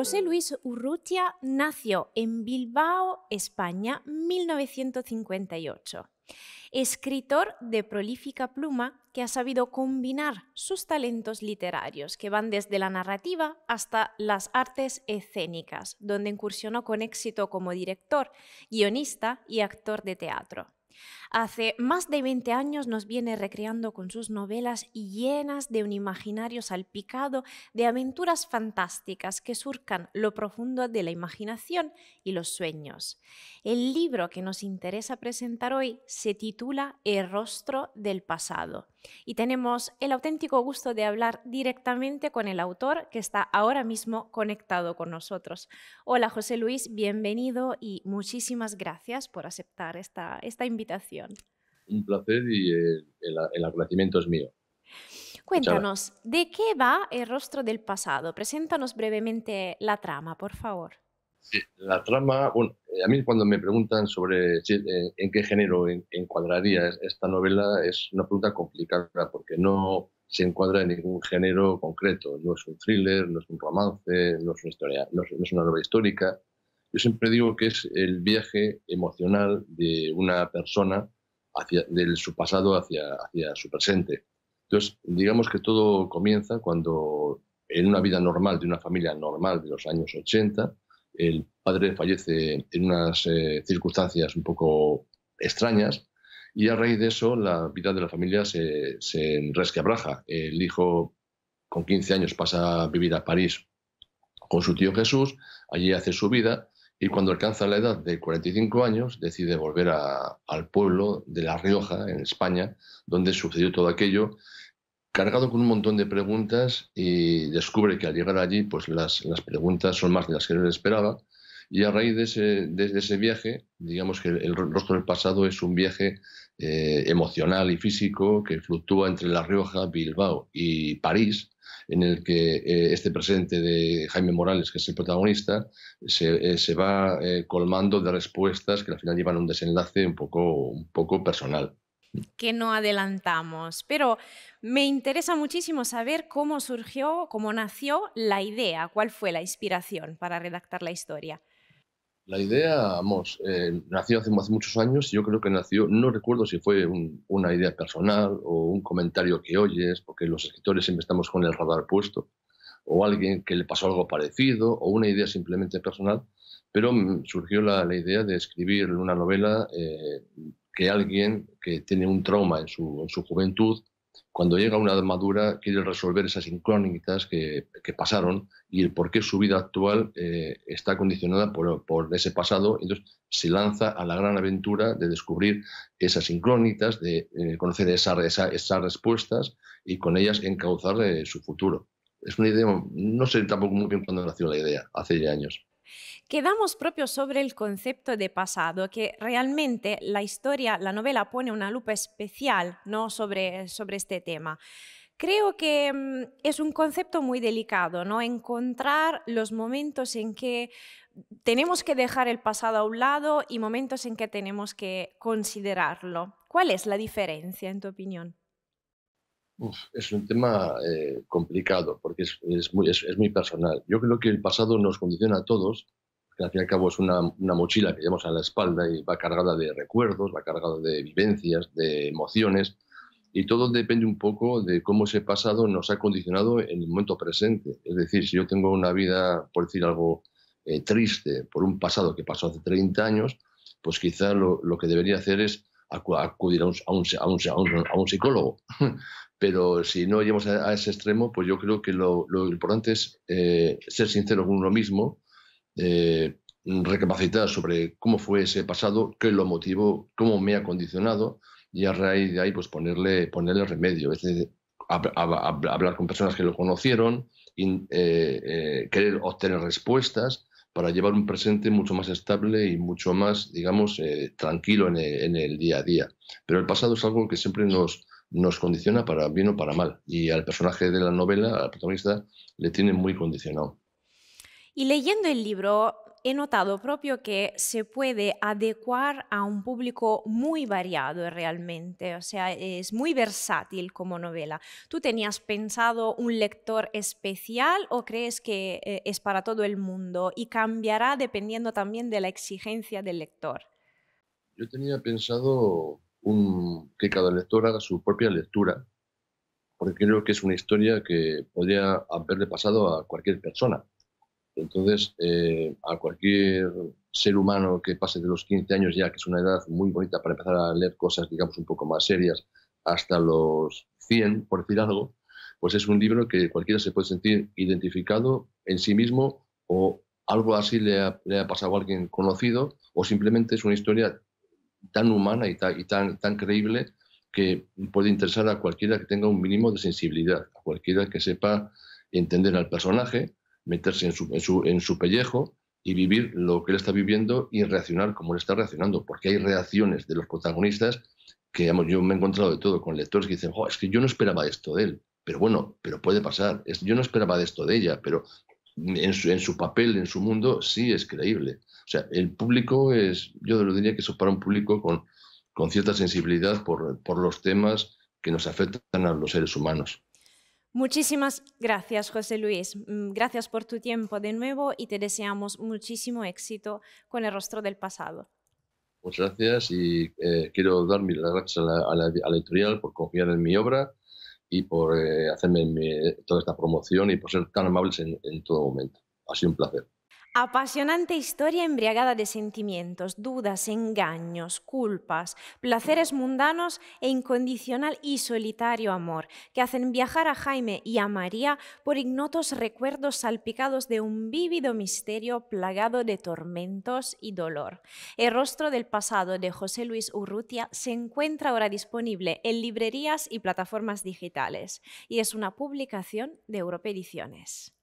José Luis Urrutia nació en Bilbao, España, 1958. Escritor de prolífica pluma que ha sabido combinar sus talentos literarios, que van desde la narrativa hasta las artes escénicas, donde incursionó con éxito como director, guionista y actor de teatro. Hace más de 20 años nos viene recreando con sus novelas llenas de un imaginario salpicado de aventuras fantásticas que surcan lo profundo de la imaginación y los sueños. El libro que nos interesa presentar hoy se titula El rostro del pasado y tenemos el auténtico gusto de hablar directamente con el autor que está ahora mismo conectado con nosotros. Hola José Luis, bienvenido y muchísimas gracias por aceptar esta, invitación. Un placer y el, el, el agradecimiento es mío. Cuéntanos, ¿de qué va el rostro del pasado? Preséntanos brevemente la trama, por favor la trama, bueno, eh, a mí cuando me preguntan sobre eh, en, qué género encuadraría esta novela es una pregunta complicada porque no se encuadra en ningún género concreto. No es un thriller, no es un romance, no es una, historia, no es, una novela histórica. Yo siempre digo que es el viaje emocional de una persona hacia, de su pasado hacia, hacia su presente. Entonces, digamos que todo comienza cuando en una vida normal, de una familia normal de los años 80, el padre fallece en unas eh, circunstancias un poco extrañas y a raíz de eso la vida de la familia se, resquebraja. El hijo con 15 años pasa a vivir a París con su tío Jesús, allí hace su vida y cuando alcanza la edad de 45 años decide volver al pueblo de La Rioja, en España, donde sucedió todo aquello cargado con un montón de preguntas y descubre que al llegar allí, pues las, las preguntas son más de las que él esperaba. Y a raíz de ese, ese viaje, digamos que el rostro del pasado es un viaje eh, emocional y físico que fluctúa entre La Rioja, Bilbao y París, en el que eh, este presente de Jaime Morales, que es el protagonista, se, eh, se va colmando de respuestas que al final llevan un desenlace un poco, un poco personal que no adelantamos, pero me interesa muchísimo saber cómo surgió, cómo nació la idea, cuál fue la inspiración para redactar la historia. La idea, vamos, eh, nació hace, muchos años yo creo que nació, no recuerdo si fue una idea personal o un comentario que oyes, porque los escritores siempre estamos con el radar puesto, o alguien que le pasó algo parecido, o una idea simplemente personal, pero mm, surgió la, idea de escribir una novela eh, que alguien que tiene un trauma en su, juventud, cuando llega a una edad madura quiere resolver esas incógnitas que, pasaron y el por qué su vida actual eh, está condicionada por, ese pasado. Entonces se lanza a la gran aventura de descubrir esas incógnitas, de eh, conocer esa, esas respuestas y con ellas encauzar su futuro. Es una idea, no sé tampoco muy bien cuándo nació la idea, hace ya años. Quedamos propios sobre el concepto de pasado, que realmente la historia, la novela pone una lupa especial sobre, este tema. Creo que mm, es un concepto muy delicado, ¿no? Encontrar los momentos en que tenemos que dejar el pasado a un lado y momentos en que tenemos que considerarlo. ¿Cuál es la diferencia, en tu opinión? es un tema eh, complicado porque es, es muy, es, muy personal. Yo creo que el pasado nos condiciona a todos, que al fin y al cabo es una, una, mochila que llevamos a la espalda y va cargada de recuerdos, va cargada de vivencias, de emociones, y todo depende un poco de cómo ese pasado nos ha condicionado en el momento presente. Es decir, si yo tengo una vida, por decir algo, eh, triste por un pasado que pasó hace 30 años, pues quizá lo, lo que debería hacer es acudir a un, a un, a un, a un psicólogo, pero si no llegamos a, ese extremo, pues yo creo que lo, importante es eh, ser sincero con uno mismo, eh, recapacitar sobre cómo fue ese pasado, qué lo motivó, cómo me ha condicionado y a raíz de ahí pues ponerle, ponerle remedio. Es hablar con personas que lo conocieron, y eh, querer obtener respuestas para llevar un presente mucho más estable y mucho más, digamos, tranquilo en el día a día. Pero el pasado es algo que siempre nos, nos condiciona para bien o para mal. Y al personaje de la novela, al protagonista, le tiene muy condicionado. Y leyendo el libro, he notado propio que se puede adecuar a un público muy variado realmente, o sea, es muy versátil como novela. ¿Tú tenías pensado un lector especial o crees que eh, es para todo el mundo y cambiará dependiendo también de la exigencia del lector? Yo tenía pensado un, que cada lector haga su propia lectura, porque creo que es una historia que podría haberle pasado a cualquier persona. Entonces, eh, a cualquier ser humano que pase de los 15 años ya, que es una edad muy bonita para empezar a leer cosas, digamos, un poco más serias, hasta los 100, por decir algo, pues es un libro que cualquiera se puede sentir identificado en sí mismo o algo así le ha pasado a alguien conocido o simplemente es una historia tan humana y tan, creíble que puede interesar a cualquiera que tenga un mínimo de sensibilidad, a cualquiera que sepa entender al personaje, meterse en su, pellejo y vivir lo que él está viviendo y reaccionar como él está reaccionando, porque hay reacciones de los protagonistas que yo me he encontrado de todo con lectores que dicen, oh, es que yo no esperaba esto de él, pero bueno, pero puede pasar, yo no esperaba esto de ella, pero en su, en su, papel, en su mundo, sí es creíble. O sea, el público es, yo lo diría que eso para un público con, cierta sensibilidad por, los temas que nos afectan a los seres humanos. Muchísimas gracias, José Luis. Mm, gracias por tu tiempo de nuevo y te deseamos muchísimo éxito con el rostro del pasado. Muchas gracias y eh, quiero dar mis gracias a la editorial por confiar en mi obra y por eh, hacerme toda esta promoción y por ser tan amables en todo momento. Ha sido un placer. Apasionante historia embriagada de sentimientos, dudas, engaños, culpas, placeres mundanos e incondicional y solitario amor, que hacen viajar a Jaime y a María por ignotos recuerdos salpicados de un vívido misterio plagado de tormentos y dolor. El rostro del pasado de José Luis Urrutia se encuentra ahora disponible en librerías y plataformas digitales y es una publicación de Europa Ediciones.